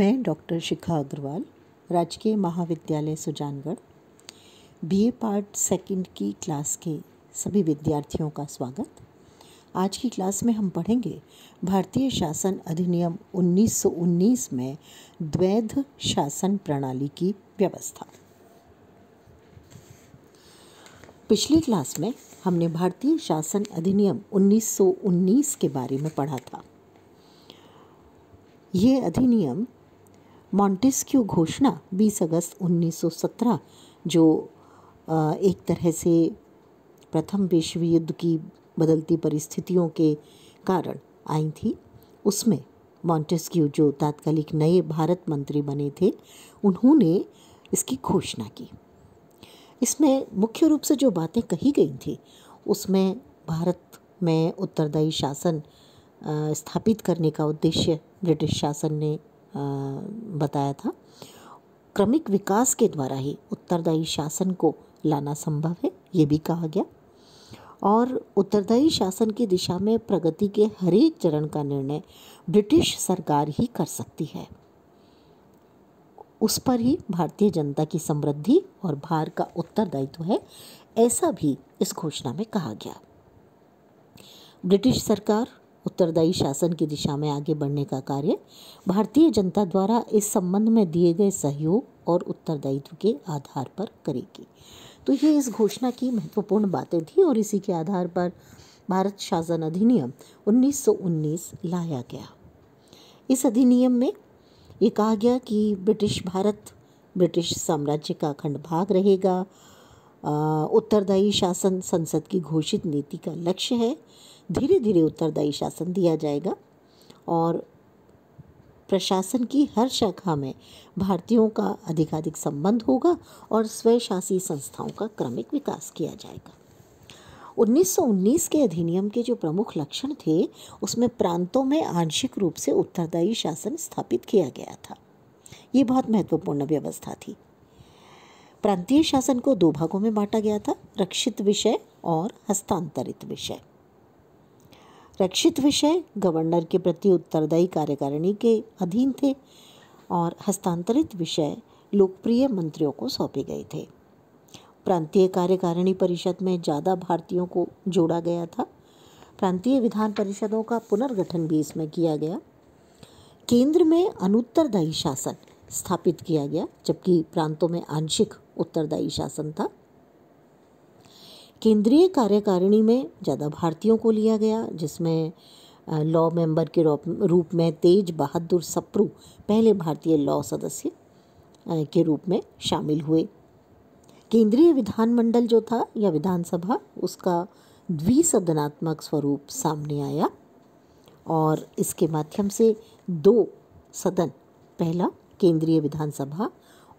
मैं डॉक्टर शिखा अग्रवाल राजकीय महाविद्यालय सुजानगढ़ बीए पार्ट सेकंड की क्लास के सभी विद्यार्थियों का स्वागत आज की क्लास में हम पढ़ेंगे भारतीय शासन अधिनियम 1919 में द्वैध शासन प्रणाली की व्यवस्था पिछली क्लास में हमने भारतीय शासन अधिनियम 1919 के बारे में पढ़ा था ये अधिनियम मॉन्टेस्क्यू घोषणा 20 अगस्त 1917 जो एक तरह से प्रथम विश्व युद्ध की बदलती परिस्थितियों के कारण आई थी उसमें मॉन्टेस्क्यू जो तात्कालिक नए भारत मंत्री बने थे उन्होंने इसकी घोषणा की इसमें मुख्य रूप से जो बातें कही गई थी उसमें भारत में उत्तरदायी शासन स्थापित करने का उद्देश्य ब्रिटिश शासन ने बताया था क्रमिक विकास के द्वारा ही उत्तरदायी शासन को लाना संभव है ये भी कहा गया और उत्तरदायी शासन की दिशा में प्रगति के हर एक चरण का निर्णय ब्रिटिश सरकार ही कर सकती है उस पर ही भारतीय जनता की समृद्धि और भार का उत्तरदायित्व है ऐसा भी इस घोषणा में कहा गया ब्रिटिश सरकार उत्तरदायी शासन की दिशा में आगे बढ़ने का कार्य भारतीय जनता द्वारा इस संबंध में दिए गए सहयोग और उत्तरदायित्व के आधार पर करेगी तो ये इस घोषणा की महत्वपूर्ण बातें थी और इसी के आधार पर भारत शासन अधिनियम 1919 लाया गया इस अधिनियम में ये कहा गया कि ब्रिटिश भारत ब्रिटिश साम्राज्य का अखंड भाग रहेगा उत्तरदायी शासन संसद की घोषित नीति का लक्ष्य है धीरे धीरे उत्तरदायी शासन दिया जाएगा और प्रशासन की हर शाखा में भारतीयों का अधिकाधिक संबंध होगा और स्वशासी संस्थाओं का क्रमिक विकास किया जाएगा 1919 के अधिनियम के जो प्रमुख लक्षण थे उसमें प्रांतों में आंशिक रूप से उत्तरदायी शासन स्थापित किया गया था ये बहुत महत्वपूर्ण व्यवस्था थी प्रांतीय शासन को दो भागों में बांटा गया था रक्षित विषय और हस्तांतरित विषय रक्षित विषय गवर्नर के प्रति उत्तरदायी कार्यकारिणी के अधीन थे और हस्तांतरित विषय लोकप्रिय मंत्रियों को सौंपे गए थे प्रांतीय कार्यकारिणी परिषद में ज़्यादा भारतीयों को जोड़ा गया था प्रांतीय विधान परिषदों का पुनर्गठन भी इसमें किया गया केंद्र में अनुत्तरदायी शासन स्थापित किया गया जबकि प्रांतों में आंशिक उत्तरदायी शासन था केंद्रीय कार्यकारिणी में ज़्यादा भारतीयों को लिया गया जिसमें लॉ मेंबर के रूप में तेज बहादुर सप्रू पहले भारतीय लॉ सदस्य के रूप में शामिल हुए केंद्रीय विधानमंडल जो था या विधानसभा उसका द्विसदनात्मक स्वरूप सामने आया और इसके माध्यम से दो सदन पहला केंद्रीय विधानसभा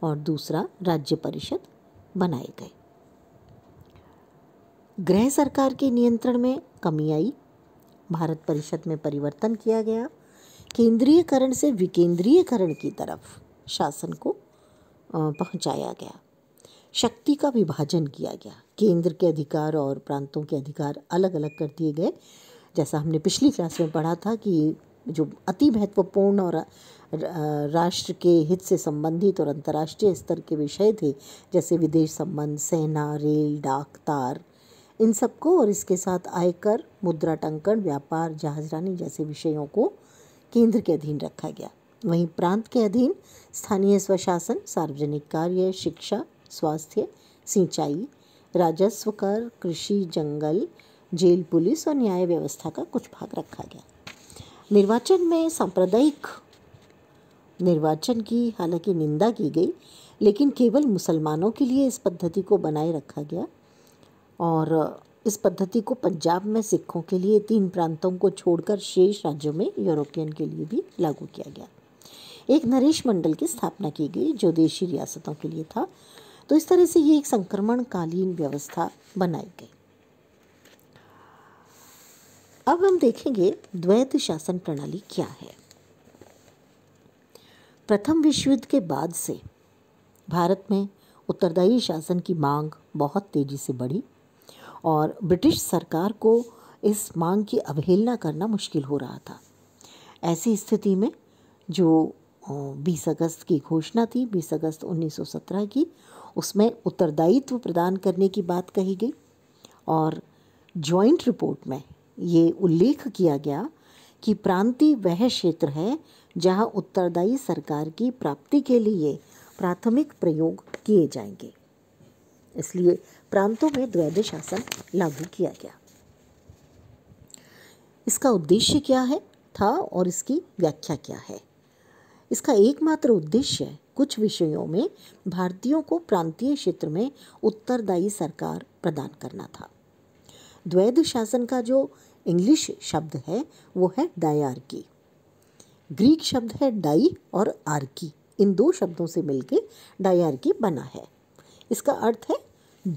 और दूसरा राज्य परिषद बनाए गए गृह सरकार के नियंत्रण में कमी आई भारत परिषद में परिवर्तन किया गया केंद्रीयकरण से विकेंद्रीयकरण की तरफ शासन को पहुंचाया गया शक्ति का विभाजन किया गया केंद्र के अधिकार और प्रांतों के अधिकार अलग अलग कर दिए गए जैसा हमने पिछली क्लास में पढ़ा था कि जो अति महत्वपूर्ण और राष्ट्र के हित से संबंधित और अंतर्राष्ट्रीय स्तर के विषय थे जैसे विदेश संबंध सेना रेल डाक तार इन सबको और इसके साथ आयकर मुद्रा टंकण व्यापार जहाजरानी जैसे विषयों को केंद्र के अधीन रखा गया वहीं प्रांत के अधीन स्थानीय स्वशासन सार्वजनिक कार्य शिक्षा स्वास्थ्य सिंचाई राजस्व कर कृषि जंगल जेल पुलिस और न्याय व्यवस्था का कुछ भाग रखा गया निर्वाचन में सांप्रदायिक निर्वाचन की हालांकि निंदा की गई लेकिन केवल मुसलमानों के लिए इस पद्धति को बनाए रखा गया और इस पद्धति को पंजाब में सिखों के लिए तीन प्रांतों को छोड़कर शेष राज्यों में यूरोपियन के लिए भी लागू किया गया एक नरेश मंडल की स्थापना की गई जो देशी रियासतों के लिए था तो इस तरह से ये एक संक्रमणकालीन व्यवस्था बनाई गई अब हम देखेंगे द्वैत शासन प्रणाली क्या है प्रथम विश्व युद्ध के बाद से भारत में उत्तरदायी शासन की मांग बहुत तेज़ी से बढ़ी और ब्रिटिश सरकार को इस मांग की अवहेलना करना मुश्किल हो रहा था ऐसी स्थिति में जो 20 अगस्त की घोषणा थी 20 अगस्त 1917 की उसमें उत्तरदायित्व प्रदान करने की बात कही गई और जॉइंट रिपोर्ट में ये उल्लेख किया गया कि प्रांति वह क्षेत्र है जहां उत्तरदायी सरकार की प्राप्ति के लिए प्राथमिक प्रयोग किए जाएंगे इसलिए प्रांतों में द्वैध शासन लागू किया गया इसका उद्देश्य क्या है था और इसकी व्याख्या क्या है इसका एकमात्र उद्देश्य कुछ विषयों में भारतीयों को प्रांतीय क्षेत्र में उत्तरदायी सरकार प्रदान करना था द्वैध शासन का जो इंग्लिश शब्द है वो है डायार्की ग्रीक शब्द है डाई और आर्की इन दो शब्दों से मिलके डायार्की बना है इसका अर्थ है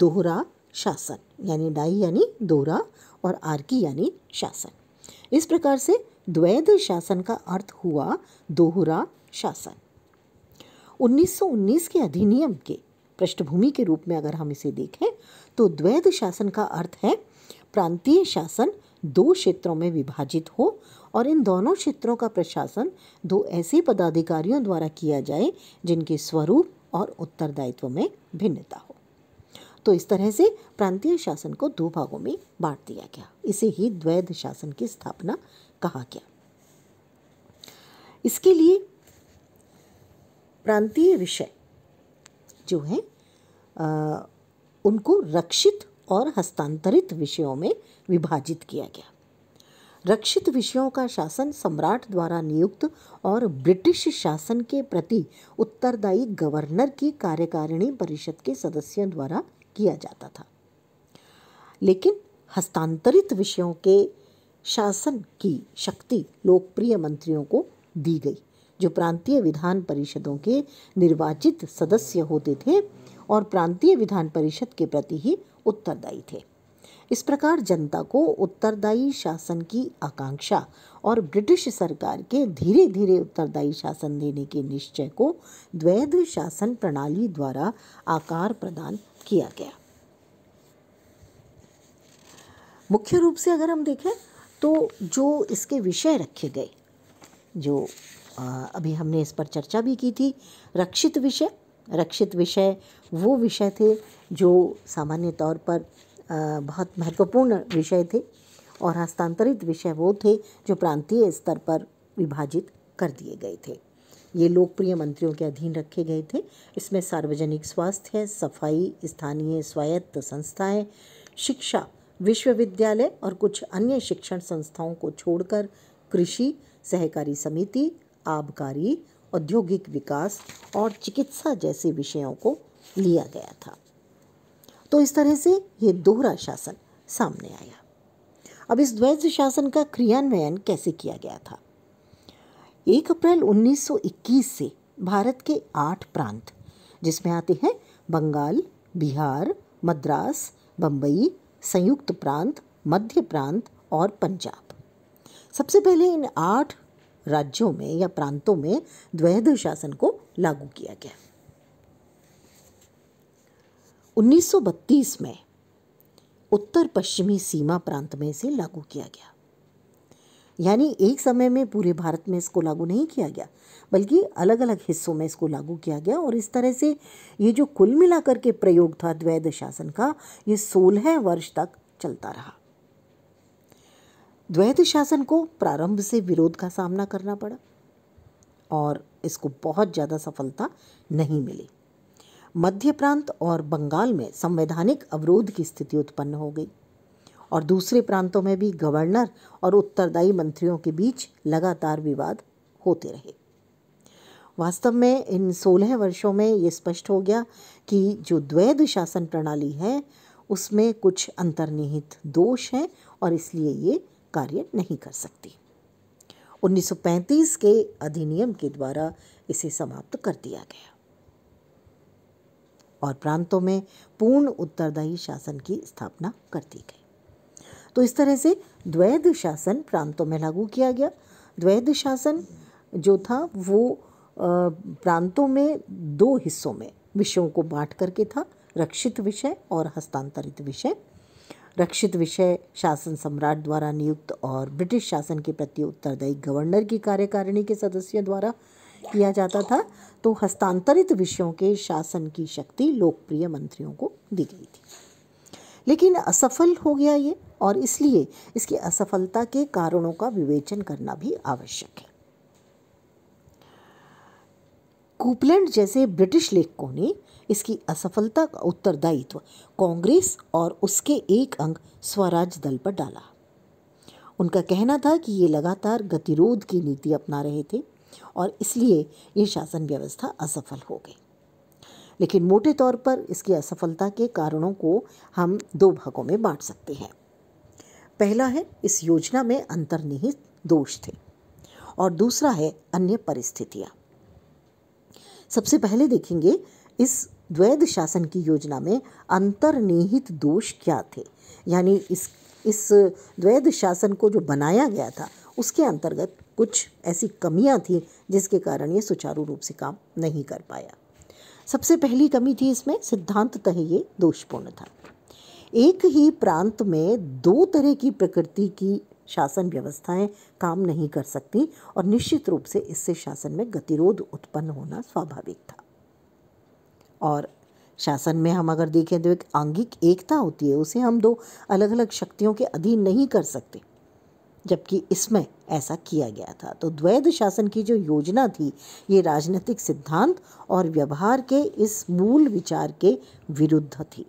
दोहरा शासन यानी डाई यानी दोहरा और आर्की यानी शासन इस प्रकार से द्वैध शासन का अर्थ हुआ दोहरा शासन 1919 के अधिनियम के पृष्ठभूमि के रूप में अगर हम इसे देखें तो द्वैध शासन का अर्थ है प्रांतीय शासन दो क्षेत्रों में विभाजित हो और इन दोनों क्षेत्रों का प्रशासन दो ऐसे पदाधिकारियों द्वारा किया जाए जिनके स्वरूप और उत्तरदायित्व में भिन्नता हो तो इस तरह से प्रांतीय शासन को दो भागों में बांट दिया गया इसे ही द्वैध शासन की स्थापना कहा गया इसके लिए प्रांतीय विषय जो है आ, उनको रक्षित और हस्तांतरित विषयों में विभाजित किया गया रक्षित विषयों का शासन सम्राट द्वारा नियुक्त और ब्रिटिश शासन के प्रति उत्तरदायी गवर्नर की कार्यकारिणी परिषद के सदस्यों द्वारा किया जाता था लेकिन हस्तांतरित विषयों के शासन की शक्ति लोकप्रिय मंत्रियों को दी गई जो प्रांतीय विधान परिषदों के निर्वाचित सदस्य होते थे और प्रांतीय विधान परिषद के प्रति ही उत्तरदायी थे इस प्रकार जनता को उत्तरदायी शासन की आकांक्षा और ब्रिटिश सरकार के धीरे धीरे उत्तरदायी शासन देने के निश्चय को द्वैध शासन प्रणाली द्वारा आकार प्रदान किया गया मुख्य रूप से अगर हम देखें तो जो इसके विषय रखे गए जो अभी हमने इस पर चर्चा भी की थी रक्षित विषय रक्षित विषय वो विषय थे जो सामान्य तौर पर बहुत महत्वपूर्ण विषय थे और हस्तांतरित विषय वो थे जो प्रांतीय स्तर पर विभाजित कर दिए गए थे ये लोकप्रिय मंत्रियों के अधीन रखे गए थे इसमें सार्वजनिक स्वास्थ्य सफाई स्थानीय स्वायत्त संस्थाएं, शिक्षा विश्वविद्यालय और कुछ अन्य शिक्षण संस्थाओं को छोड़कर कृषि सहकारी समिति आबकारी औद्योगिक विकास और चिकित्सा जैसे विषयों को लिया गया था तो इस तरह से ये दोहरा शासन सामने आया अब इस द्वैध शासन का क्रियान्वयन कैसे किया गया था एक अप्रैल 1921 से भारत के आठ प्रांत जिसमें आते हैं बंगाल बिहार मद्रास बम्बई संयुक्त प्रांत मध्य प्रांत और पंजाब सबसे पहले इन आठ राज्यों में या प्रांतों में द्वैध शासन को लागू किया गया 1932 में उत्तर पश्चिमी सीमा प्रांत में इसे लागू किया गया यानी एक समय में पूरे भारत में इसको लागू नहीं किया गया बल्कि अलग अलग हिस्सों में इसको लागू किया गया और इस तरह से ये जो कुल मिलाकर के प्रयोग था द्वैध शासन का ये सोलह वर्ष तक चलता रहा द्वैत शासन को प्रारंभ से विरोध का सामना करना पड़ा और इसको बहुत ज़्यादा सफलता नहीं मिली मध्य प्रांत और बंगाल में संवैधानिक अवरोध की स्थिति उत्पन्न हो गई और दूसरे प्रांतों में भी गवर्नर और उत्तरदायी मंत्रियों के बीच लगातार विवाद होते रहे वास्तव में इन सोलह वर्षों में ये स्पष्ट हो गया कि जो द्वैध शासन प्रणाली है उसमें कुछ अंतर्निहित दोष हैं और इसलिए ये कार्य नहीं कर सकती 1935 के अधिनियम के द्वारा इसे समाप्त कर दिया गया और प्रांतों में पूर्ण उत्तरदायी शासन की स्थापना कर दी गई तो इस तरह से द्वैध शासन प्रांतों में लागू किया गया द्वैध शासन जो था वो प्रांतों में दो हिस्सों में विषयों को बांट करके था रक्षित विषय और हस्तांतरित विषय रक्षित विषय शासन सम्राट द्वारा नियुक्त और ब्रिटिश शासन के प्रति उत्तरदायी गवर्नर की कार्यकारिणी के सदस्यों द्वारा किया जाता था तो हस्तांतरित विषयों के शासन की शक्ति लोकप्रिय मंत्रियों को दी गई थी लेकिन असफल हो गया ये और इसलिए इसकी असफलता के कारणों का विवेचन करना भी आवश्यक है कूपलैंड जैसे ब्रिटिश लेखकों ने इसकी असफलता का उत्तरदायित्व कांग्रेस और उसके एक अंग स्वराज दल पर डाला उनका कहना था कि ये लगातार गतिरोध की नीति अपना रहे थे और इसलिए ये शासन व्यवस्था असफल हो गई लेकिन मोटे तौर पर इसकी असफलता के कारणों को हम दो भागों में बांट सकते हैं पहला है इस योजना में अंतर्निहित दोष थे और दूसरा है अन्य परिस्थितियाँ सबसे पहले देखेंगे इस द्वैध शासन की योजना में अंतर्निहित दोष क्या थे यानी इस इस द्वैध शासन को जो बनाया गया था उसके अंतर्गत कुछ ऐसी कमियां थी जिसके कारण ये सुचारू रूप से काम नहीं कर पाया सबसे पहली कमी थी इसमें तह ये दोषपूर्ण था एक ही प्रांत में दो तरह की प्रकृति की शासन व्यवस्थाएं काम नहीं कर सकती और निश्चित रूप से इससे शासन में गतिरोध उत्पन्न होना स्वाभाविक था और शासन में हम अगर देखें तो एक आंगिक एकता होती है उसे हम दो अलग अलग शक्तियों के अधीन नहीं कर सकते जबकि इसमें ऐसा किया गया था तो द्वैध शासन की जो योजना थी ये राजनीतिक सिद्धांत और व्यवहार के इस मूल विचार के विरुद्ध थी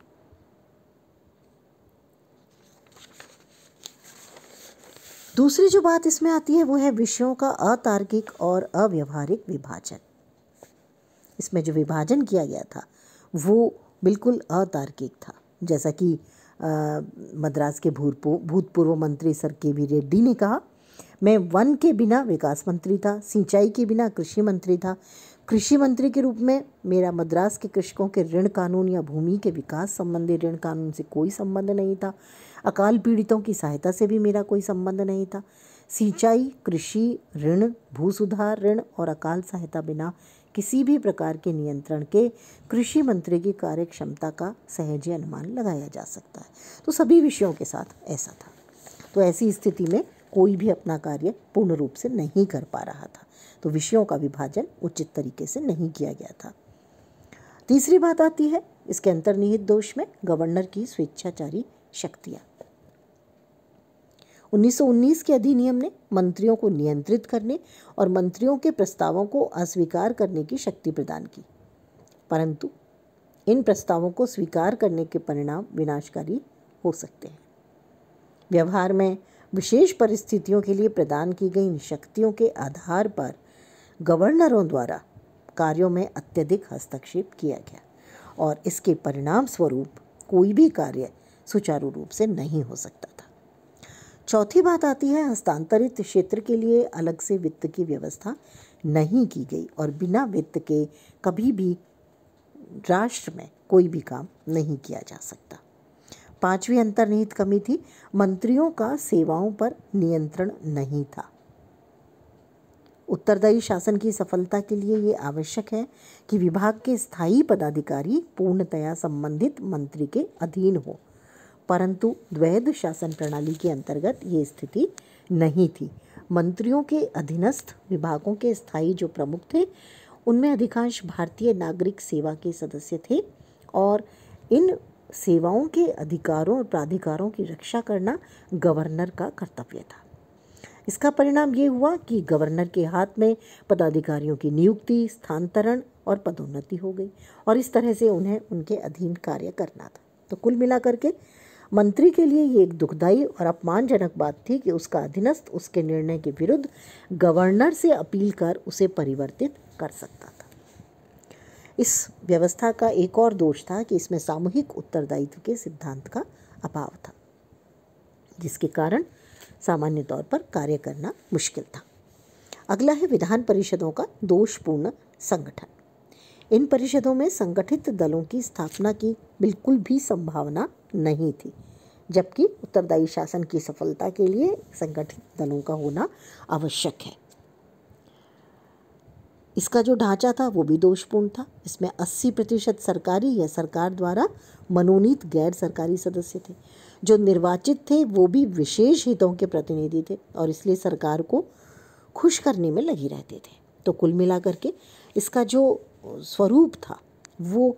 दूसरी जो बात इसमें आती है वो है विषयों का अतार्किक और अव्यवहारिक विभाजन इसमें जो विभाजन किया गया था वो बिल्कुल अतार्किक था जैसा कि मद्रास के भूतपूर्व भूतपूर्व मंत्री सर के वी रेड्डी ने कहा मैं वन के बिना विकास मंत्री था सिंचाई के बिना कृषि मंत्री था कृषि मंत्री के रूप में मेरा मद्रास के कृषकों के ऋण कानून या भूमि के विकास संबंधी ऋण कानून से कोई संबंध नहीं था अकाल पीड़ितों की सहायता से भी मेरा कोई संबंध नहीं था सिंचाई कृषि ऋण भू सुधार ऋण और अकाल सहायता बिना किसी भी प्रकार के नियंत्रण के कृषि मंत्री की कार्यक्षमता का सहज ही अनुमान लगाया जा सकता है तो सभी विषयों के साथ ऐसा था तो ऐसी स्थिति में कोई भी अपना कार्य पूर्ण रूप से नहीं कर पा रहा था तो विषयों का विभाजन उचित तरीके से नहीं किया गया था तीसरी बात आती है इसके अंतर्निहित दोष में गवर्नर की स्वेच्छाचारी शक्तियाँ 1919 के अधिनियम ने मंत्रियों को नियंत्रित करने और मंत्रियों के प्रस्तावों को अस्वीकार करने की शक्ति प्रदान की परंतु इन प्रस्तावों को स्वीकार करने के परिणाम विनाशकारी हो सकते हैं व्यवहार में विशेष परिस्थितियों के लिए प्रदान की गई इन शक्तियों के आधार पर गवर्नरों द्वारा कार्यों में अत्यधिक हस्तक्षेप किया गया और इसके परिणाम स्वरूप कोई भी कार्य सुचारू रूप से नहीं हो सकता चौथी बात आती है हस्तांतरित क्षेत्र के लिए अलग से वित्त की व्यवस्था नहीं की गई और बिना वित्त के कभी भी राष्ट्र में कोई भी काम नहीं किया जा सकता पांचवी अंतर्निहित कमी थी मंत्रियों का सेवाओं पर नियंत्रण नहीं था उत्तरदायी शासन की सफलता के लिए ये आवश्यक है कि विभाग के स्थायी पदाधिकारी पूर्णतया संबंधित मंत्री के अधीन हो परंतु द्वैध शासन प्रणाली के अंतर्गत ये स्थिति नहीं थी मंत्रियों के अधीनस्थ विभागों के स्थायी जो प्रमुख थे उनमें अधिकांश भारतीय नागरिक सेवा के सदस्य थे और इन सेवाओं के अधिकारों और प्राधिकारों की रक्षा करना गवर्नर का कर्तव्य था इसका परिणाम ये हुआ कि गवर्नर के हाथ में पदाधिकारियों की नियुक्ति स्थानांतरण और पदोन्नति हो गई और इस तरह से उन्हें उनके अधीन कार्य करना था तो कुल मिलाकर के मंत्री के लिए ये एक दुखदायी और अपमानजनक बात थी कि उसका अधीनस्थ उसके निर्णय के विरुद्ध गवर्नर से अपील कर उसे परिवर्तित कर सकता था इस व्यवस्था का एक और दोष था कि इसमें सामूहिक उत्तरदायित्व के सिद्धांत का अभाव था जिसके कारण सामान्य तौर पर कार्य करना मुश्किल था अगला है विधान परिषदों का दोषपूर्ण संगठन इन परिषदों में संगठित दलों की स्थापना की बिल्कुल भी संभावना नहीं थी जबकि उत्तरदायी शासन की सफलता के लिए संगठित दलों का होना आवश्यक है इसका जो ढांचा था वो भी दोषपूर्ण था इसमें 80 प्रतिशत सरकारी या सरकार द्वारा मनोनीत गैर सरकारी सदस्य थे जो निर्वाचित थे वो भी विशेष हितों के प्रतिनिधि थे और इसलिए सरकार को खुश करने में लगी रहते थे तो कुल मिलाकर के इसका जो स्वरूप था वो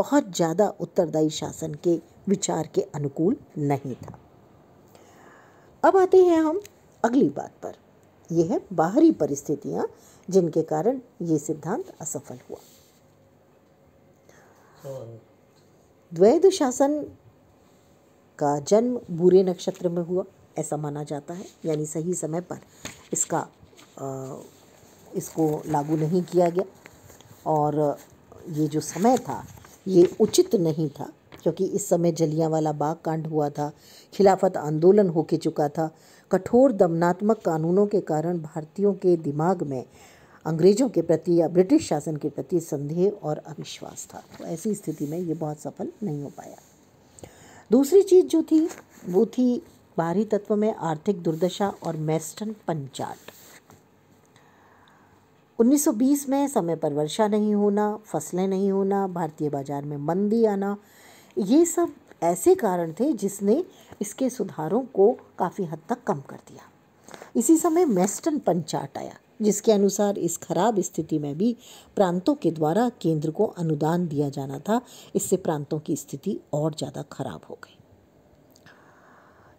बहुत ज़्यादा उत्तरदायी शासन के विचार के अनुकूल नहीं था अब आते हैं हम अगली बात पर यह है बाहरी परिस्थितियाँ जिनके कारण ये सिद्धांत असफल हुआ द्वैध शासन का जन्म बुरे नक्षत्र में हुआ ऐसा माना जाता है यानी सही समय पर इसका आ, इसको लागू नहीं किया गया और ये जो समय था ये उचित नहीं था क्योंकि इस समय जलियांवाला बाग कांड हुआ था खिलाफत आंदोलन हो के चुका था कठोर दमनात्मक कानूनों के कारण भारतीयों के दिमाग में अंग्रेज़ों के प्रति या ब्रिटिश शासन के प्रति संदेह और अविश्वास था तो ऐसी स्थिति में ये बहुत सफल नहीं हो पाया दूसरी चीज़ जो थी वो थी बाहरी तत्व में आर्थिक दुर्दशा और मेस्टर्न पंचाट 1920 में समय पर वर्षा नहीं होना फसलें नहीं होना भारतीय बाज़ार में मंदी आना ये सब ऐसे कारण थे जिसने इसके सुधारों को काफ़ी हद तक कम कर दिया इसी समय मेस्टन पंचाट आया जिसके अनुसार इस खराब स्थिति में भी प्रांतों के द्वारा केंद्र को अनुदान दिया जाना था इससे प्रांतों की स्थिति और ज़्यादा खराब हो गई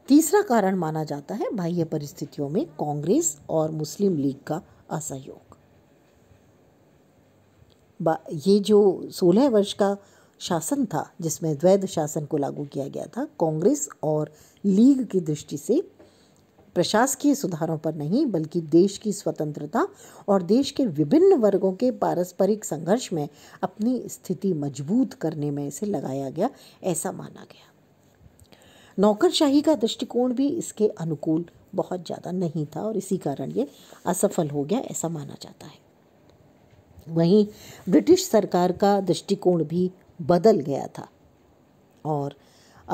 तीसरा कारण माना जाता है बाह्य परिस्थितियों में कांग्रेस और मुस्लिम लीग का असहयोग ये जो सोलह वर्ष का शासन था जिसमें द्वैध शासन को लागू किया गया था कांग्रेस और लीग की दृष्टि से प्रशासकीय सुधारों पर नहीं बल्कि देश की स्वतंत्रता और देश के विभिन्न वर्गों के पारस्परिक संघर्ष में अपनी स्थिति मजबूत करने में इसे लगाया गया ऐसा माना गया नौकरशाही का दृष्टिकोण भी इसके अनुकूल बहुत ज़्यादा नहीं था और इसी कारण ये असफल हो गया ऐसा माना जाता है वहीं ब्रिटिश सरकार का दृष्टिकोण भी बदल गया था और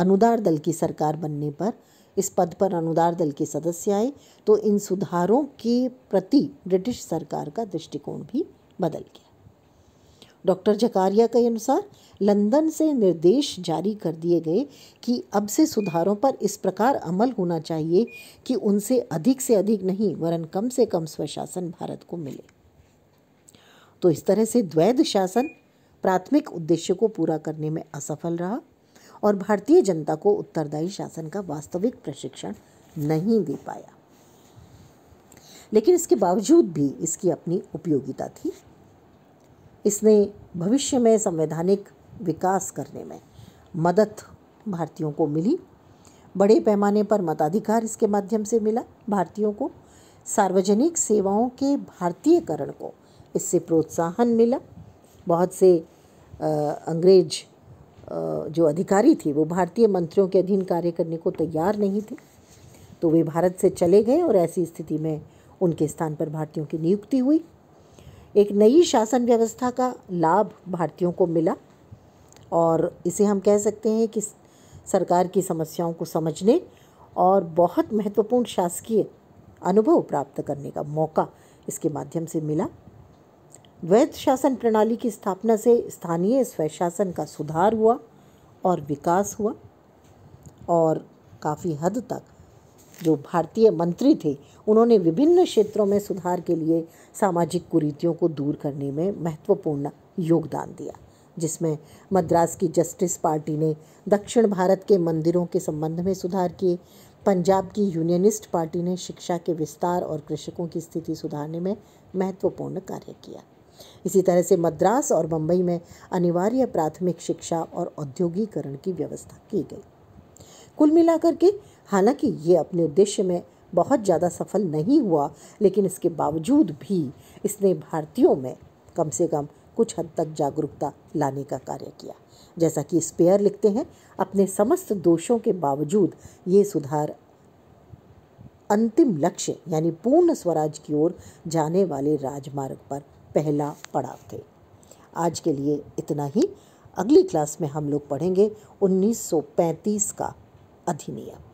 अनुदार दल की सरकार बनने पर इस पद पर अनुदार दल के सदस्य आए तो इन सुधारों के प्रति ब्रिटिश सरकार का दृष्टिकोण भी बदल गया डॉक्टर जकारिया के अनुसार लंदन से निर्देश जारी कर दिए गए कि अब से सुधारों पर इस प्रकार अमल होना चाहिए कि उनसे अधिक से अधिक नहीं वरन कम से कम स्वशासन भारत को मिले तो इस तरह से द्वैध शासन प्राथमिक उद्देश्य को पूरा करने में असफल रहा और भारतीय जनता को उत्तरदायी शासन का वास्तविक प्रशिक्षण नहीं दे पाया लेकिन इसके बावजूद भी इसकी अपनी उपयोगिता थी इसने भविष्य में संवैधानिक विकास करने में मदद भारतीयों को मिली बड़े पैमाने पर मताधिकार इसके माध्यम से मिला भारतीयों को सार्वजनिक सेवाओं के भारतीयकरण को इससे प्रोत्साहन मिला बहुत से अंग्रेज जो अधिकारी थे वो भारतीय मंत्रियों के अधीन कार्य करने को तैयार नहीं थे तो वे भारत से चले गए और ऐसी स्थिति में उनके स्थान पर भारतीयों की नियुक्ति हुई एक नई शासन व्यवस्था का लाभ भारतीयों को मिला और इसे हम कह सकते हैं कि सरकार की समस्याओं को समझने और बहुत महत्वपूर्ण शासकीय अनुभव प्राप्त करने का मौका इसके माध्यम से मिला वैध शासन प्रणाली की स्थापना से स्थानीय स्वशासन का सुधार हुआ और विकास हुआ और काफ़ी हद तक जो भारतीय मंत्री थे उन्होंने विभिन्न क्षेत्रों में सुधार के लिए सामाजिक कुरीतियों को दूर करने में महत्वपूर्ण योगदान दिया जिसमें मद्रास की जस्टिस पार्टी ने दक्षिण भारत के मंदिरों के संबंध में सुधार किए पंजाब की यूनियनिस्ट पार्टी ने शिक्षा के विस्तार और कृषकों की स्थिति सुधारने में महत्वपूर्ण कार्य किया इसी तरह से मद्रास और बम्बई में अनिवार्य प्राथमिक शिक्षा और औद्योगिकरण की व्यवस्था की गई कुल मिलाकर के हालांकि ये अपने उद्देश्य में बहुत ज़्यादा सफल नहीं हुआ लेकिन इसके बावजूद भी इसने भारतीयों में कम से कम कुछ हद तक जागरूकता लाने का कार्य किया जैसा कि स्पेयर लिखते हैं अपने समस्त दोषों के बावजूद ये सुधार अंतिम लक्ष्य यानी पूर्ण स्वराज की ओर जाने वाले राजमार्ग पर पहला पड़ाव थे आज के लिए इतना ही अगली क्लास में हम लोग पढ़ेंगे 1935 का अधिनियम